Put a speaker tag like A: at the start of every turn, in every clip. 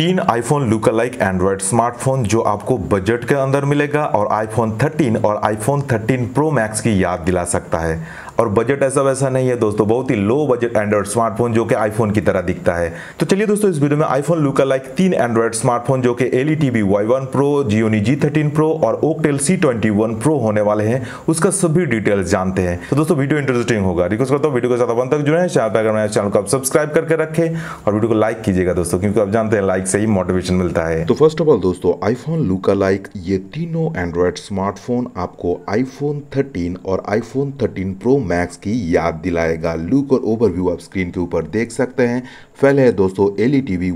A: तीन iPhone like Android smartphone जो आपको बजट के अंदर मिलेगा और आईफोन 13 और आईफोन 13 प्रो मैक्स की याद दिला सकता है और बजट ऐसा वैसा नहीं है दोस्तों बहुत ही लो बजट एंड्रॉइड स्मार्टफोन जो कि आईफोन की तरह दिखता है तो चलिए दोस्तों इस वीडियो में आईफोन लुका लाइक तीन एंड्रॉइड स्मार्टफोन जो कि L E T B Y one pro Gionee G thirteen pro और Oukitel C twenty one pro होने वाले हैं उसका सभी डिटेल्स जानते हैं तो दोस्तों वीडियो इंटरेस्टिंग होगा रिक्वेस्ट करता हूँ वीडियो के साथ अपन तक जुड़े चैनल पर अगर मैं चैनल को आप सब्सक्राइब करके रखें और वीडियो को लाइक कीजिएगा दोस्तों क्योंकि आप जानते हैं लाइक से ही मोटिवेशन मिलता है तो फर्स्ट ऑफ ऑल दोस्तों आईफोन लुका लाइक ये तीनों एंड्रॉयड स्मार्टफोन आपको आईफोन थर्टीन और आईफोन थर्टीन प्रो मैक्स की याद दिलाएगा लुक और ओवरव्यू आप स्क्रीन के ऊपर देख सकते हैं पहले है दोस्तों L E T V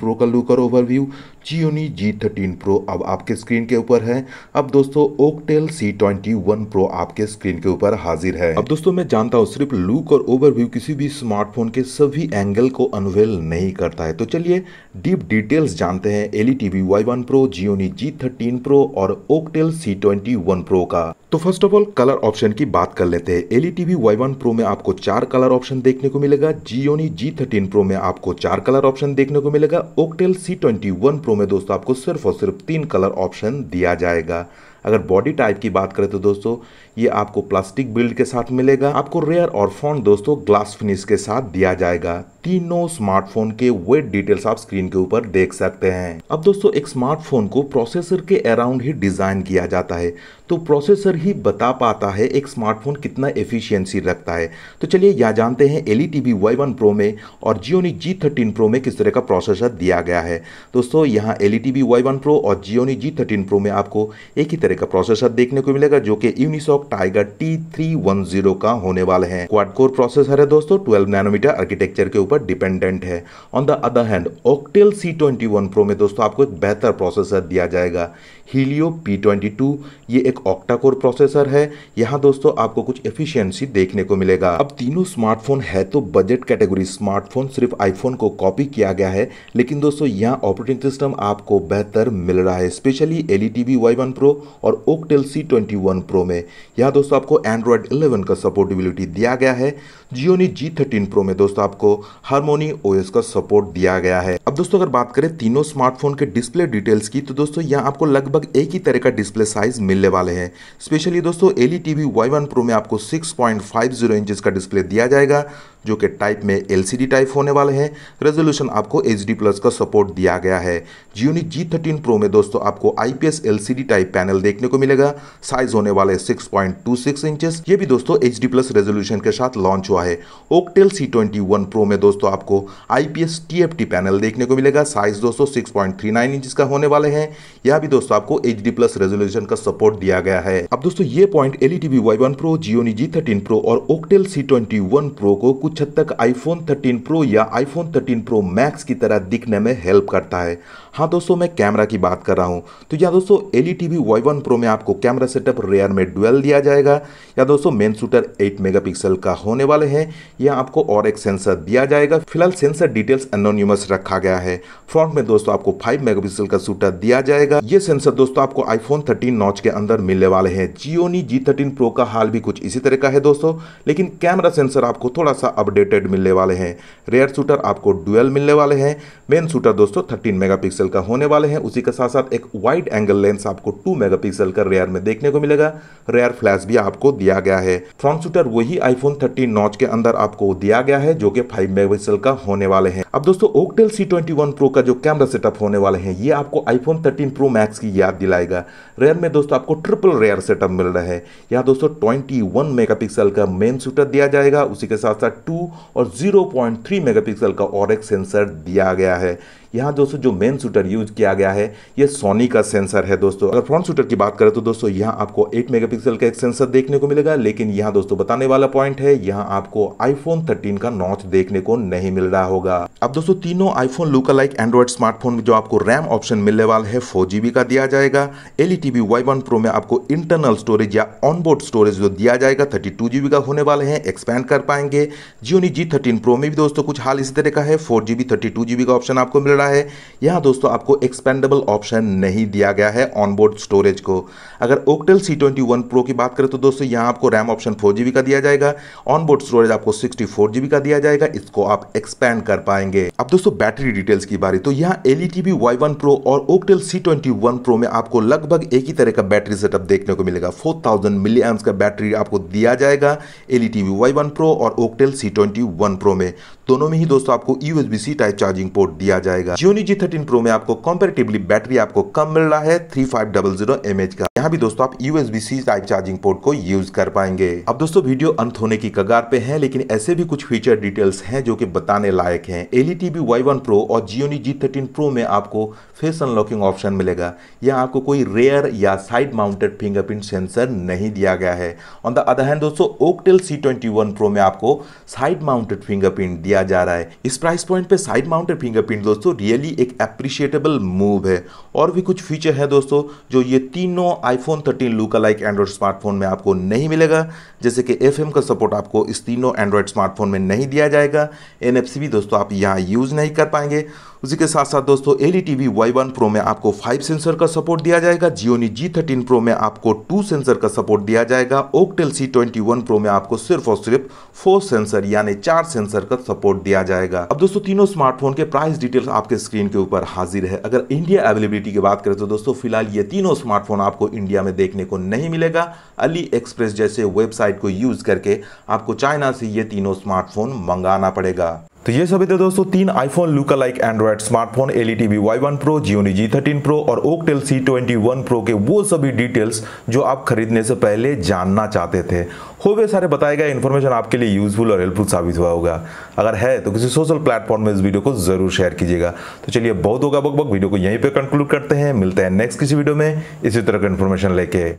A: pro का लुक और overview Gionee G thirteen pro अब आपके स्क्रीन के ऊपर है अब दोस्तों Oukitel C twenty one pro आपके स्क्रीन के ऊपर हाजिर है अब दोस्तों मैं जानता हूँ सिर्फ लुक और ओवरव्यू किसी भी स्मार्टफोन के सभी एंगल को अनवेल नहीं करता है तो चलिए डीप डिटेल्स जानते हैं L E T V Y one pro Gionee G thirteen pro और Oukitel C twenty one pro का तो first of all colour option की बात कर लेते हैं L E TV T V Y one pro में आपको चार कलर ऑप्शन देखने को मिलेगा जियोनी जी थर्टीन प्रो में आपको चार कलर ऑप्शन देखने को मिलेगा Oukitel C twenty one pro में दोस्तों आपको सिर्फ और सिर्फ तीन कलर ऑप्शन दिया जाएगा अगर बॉडी टाइप की बात करें तो दोस्तों ये आपको प्लास्टिक बिल्ड के साथ मिलेगा आपको रेयर और फॉन्ट दोस्तों ग्लास फिनिश के साथ दिया जाएगा तीनों स्मार्टफोन के वेट डिटेल्स आप स्क्रीन के ऊपर देख सकते हैं अब दोस्तों एक स्मार्टफोन को प्रोसेसर के अराउंड ही डिजाइन किया जाता है तो प्रोसेसर ही बता पाता है एक स्मार्टफोन कितना एफिशिएंसी रखता है तो चलिए यह जानते हैं L E T V Y one pro में और जियोनी जी थर्टीन प्रो में किस तरह का प्रोसेसर दिया गया है दोस्तों यहाँ L E T V Y one pro और जियोनी जी थर्टीन प्रो में आपको एक ही तरह का प्रोसेसर देखने को मिलेगा जो कि Unisoc tiger T three one zero का होने वाले हैं क्वाड कोर प्रोसेसर है दोस्तों ट्वेल्व नैनोमीटर आर्किटेक्चर के ऊपर डिपेंडेंट है on the other hand Oukitel C twenty one pro में दोस्तों आपको एक बेहतर प्रोसेसर दिया जाएगा हीलियो पी ट्वेंटी टू ये एक एक ऑक्टा कोर प्रोसेसर है यहाँ दोस्तों आपको कुछ एफिशिएंसी देखने को मिलेगा अब तीनों स्मार्टफोन है तो बजट कैटेगरी स्मार्टफोन सिर्फ आईफोन को कॉपी किया गया है लेकिन दोस्तों यहाँ ऑपरेटिंग सिस्टम आपको बेहतर मिल रहा है specially L E T Y one pro और Oukitel C twenty one pro में यहाँ दोस्तों आपको एंड्रॉयड इलेवन का सपोर्टेबिलिटी दिया गया है जियो ने जी थर्टीन प्रो में दोस्तों आपको हारमोनी ओएस का सपोर्ट दिया गया है अब दोस्तों अगर बात करें तीनों स्मार्टफोन के डिस्प्ले डिटेल्स की तो दोस्तों यहाँ आपको लगभग एक ही तरह का डिस्प्ले साइज मिलने वाला वाले हैं स्पेशली दोस्तों L E T V Y one pro में आपको six point five zero inches का डिस्प्ले दिया जाएगा जो कि टाइप में एल टाइप होने वाले हैं रेजोल्यूशन आपको एच प्लस का सपोर्ट दिया गया है जियोनी जी थर्टीन प्रो में दोस्तों आपको आईपीएस एल टाइप पैनल देखने को मिलेगा साइज होने वाले 6.26 पॉइंट इंचेस ये भी दोस्तों एच प्लस रेजोल्यूशन के साथ लॉन्च हुआ है ओकटेल सी ट्वेंटी प्रो में दोस्तों आपको आईपीएस टी पैनल देखने को मिलेगा साइज दोस्तों सिक्स पॉइंट का होने वाले हैं यह भी दोस्तों आपको एच प्लस रेजोल्यूशन का सपोर्ट दिया गया है अब दोस्तों ये point L E TV Y one pro Gionee G thirteen pro और ओकटेल सी ट्वेंटी प्रो को कुछ हद तक आईफोन 13 प्रो या आईफोन 13 प्रो मैक्स की तरह दिखने में हेल्प करता है हाँ दोस्तों मैं कैमरा की बात कर रहा हूँ तो या दोस्तों L E T V pro में आपको कैमरा सेटअप रेयर में डुअल दिया जाएगा या दोस्तों मेन शूटर 8 मेगापिक्सल का होने वाले हैं या आपको और एक सेंसर दिया जाएगा फिलहाल सेंसर डिटेल्स एनोन्यूमस रखा गया है फ्रंट में दोस्तों आपको 5 मेगापिक्सल का शूटर दिया जाएगा ये सेंसर दोस्तों आपको आईफोन थर्टीन नॉच के अंदर मिलने वाले हैं जियोनी जी थर्टीन प्रो का हाल भी कुछ इसी तरह का है दोस्तों लेकिन कैमरा सेंसर आपको थोड़ा सा अपडेटेड मिलने वाले हैं रेयर शूटर आपको डुअल मिलने वाले हैं मेन शूटर दोस्तों 13 मेगापिक्सल का होने वाले हैं उसी के साथ साथ एक वाइड एंगल लेंस आपको 2 मेगापिक्सल का रेयर में देखने को मिलेगा रेयर फ्लैश भी आपको दिया गया है फ्रंट शूटर वही आईफोन थर्टीन नॉच के अंदर आपको दिया गया है जो कि फाइव पिक्सल का होने वाले हैं अब दोस्तों Oukitel C twenty one pro का जो कैमरा सेटअप होने वाले हैं ये आपको आईफोन थर्टीन प्रो मैक्स की याद दिलाएगा रेयर में दोस्तों आपको ट्रिपल रेयर सेटअप मिल रहा है यहाँ दोस्तों ट्वेंटी वन मेगापिक्सल का मेन शूटर दिया जाएगा उसी के साथ साथ 2 और 0.3 मेगापिक्सल का और सेंसर दिया गया है यहाँ दोस्तों जो मेन शूटर यूज किया गया है ये सोनी का सेंसर है दोस्तों अगर फ्रंट शूटर की बात करें तो दोस्तों यहाँ आपको 8 मेगापिक्सल का एक सेंसर देखने को मिलेगा लेकिन यहाँ दोस्तों बताने वाला पॉइंट है यहाँ आपको आईफोन थर्टीन का नॉच देखने को नहीं मिल रहा होगा अब दोस्तों तीनों iPhone lookalike Android smartphone में जो आपको रैम ऑप्शन मिलने वाला है फोर का दिया जाएगा एल ई टी प्रो में आपको इंटरनल स्टोरेज या ऑनबोर्ड स्टोरेज जो दिया जाएगा थर्टी टू का होने वाले हैं एक्सपैंड कर पाएंगे जियोनी जी थर्टीन प्रो में भी दोस्तों कुछ हाल इसी तरह का है फोर जीबी थर्टी टू का ऑप्शन आपको मिल रहा है यहाँ दोस्तों आपको एक्सपेंडेबल ऑप्शन नहीं दिया गया है ऑनबोर्ड स्टोरेज को अगर Oukitel C twenty one pro की बात करें तो दोस्तों यहाँ आपको RAM option four G B का दिया जाएगा ऑनबोर्ड स्टोरेज आपको सिक्सटी फोर जी बी का दिया जाएगा इसको आप एक्सपेंड कर पाएंगे अब दोस्तों बैटरी डिटेल्स की बारी तो यहाँ L E T B Y one pro और Oukitel C twenty one pro में आपको लगभग एक ही तरह का बैटरी सेटअप देखने को मिलेगा फोर थाउजेंड मिली एम्स का बैटरी आपको दिया जाएगा L E T B Y one pro और Oukitel C twenty one pro में दोनों में ही दोस्तों आपको USB C type charging port दिया जाएगा जियोनी जी थर्टीन प्रो में आपको कंपेरेटिवली बैटरी आपको कम मिल रहा है three five double zero M H का यहाँ भी दोस्तों आप USB C type charging port को यूज कर पाएंगे अब दोस्तों वीडियो अंत होने की कगार पे है लेकिन ऐसे भी कुछ फीचर डिटेल्स है जो की बताने लायक है L T B Y one pro और जियोनी जी थर्टीन प्रो में आपको फेस अनलॉकिंग ऑप्शन मिलेगा यह आपको कोई रेयर या साइड माउंटेड फिंगरप्रिंट सेंसर नहीं दिया गया है ऑन द अदर हैंड दोस्तों Oukitel C twenty one pro में आपको साइड माउंटेड फिंगरप्रिंट दिया किया जा रहा है इस प्राइस पॉइंट पे साइड माउंटेड फिंगरप्रिंट दोस्तों रियली एक अप्रिशिएटेबल मूव है और भी कुछ फीचर हैं दोस्तों जो ये तीनों आईफोन 13 का लाइक एंड्रॉयड स्मार्टफोन में आपको नहीं मिलेगा जैसे कि एफ का सपोर्ट आपको इस तीनों एंड्रॉयड स्मार्टफोन में नहीं दिया जाएगा एन भी दोस्तों आप यहाँ यूज़ नहीं कर पाएंगे उसी के साथ साथ दोस्तों L E T V pro में आपको फाइव सेंसर का सपोर्ट दिया जाएगा जियोनी जी थर्टीन प्रो में आपको टू सेंसर का सपोर्ट दिया जाएगा Oukitel C twenty one pro में आपको सिर्फ और सिर्फ फोर सेंसर यानी चार सेंसर का सपोर्ट दिया जाएगा अब दोस्तों तीनों स्मार्टफोन के प्राइस डिटेल्स आपके स्क्रीन के ऊपर हाजिर है अगर इंडिया अवेलेबिलिटी क्वालिटी की बात करें तो दोस्तों फिलहाल ये तीनों स्मार्टफोन आपको इंडिया में देखने को नहीं मिलेगा अली एक्सप्रेस जैसे वेबसाइट को यूज़ करके आपको चाइना से ये तीनों स्मार्टफोन मंगाना पड़ेगा तो ये सभी थे दोस्तों तीन iPhone lookalike Android smartphone L E T V Y one pro Gionee G thirteen pro और Oukitel C twenty one pro के वो सभी डिटेल्स जो आप खरीदने से पहले जानना चाहते थे हो वे सारे बताए गए इन्फॉर्मेशन आपके लिए यूजफुल और हेल्पफुल साबित हुआ होगा अगर है तो किसी सोशल प्लेटफॉर्म में इस वीडियो को जरूर शेयर कीजिएगा तो चलिए बहुत होगा बक वीडियो को यहीं पर कंक्लूड करते हैं मिलते हैं नेक्स्ट किसी वीडियो में इसी तरह का इन्फॉर्मेशन लेके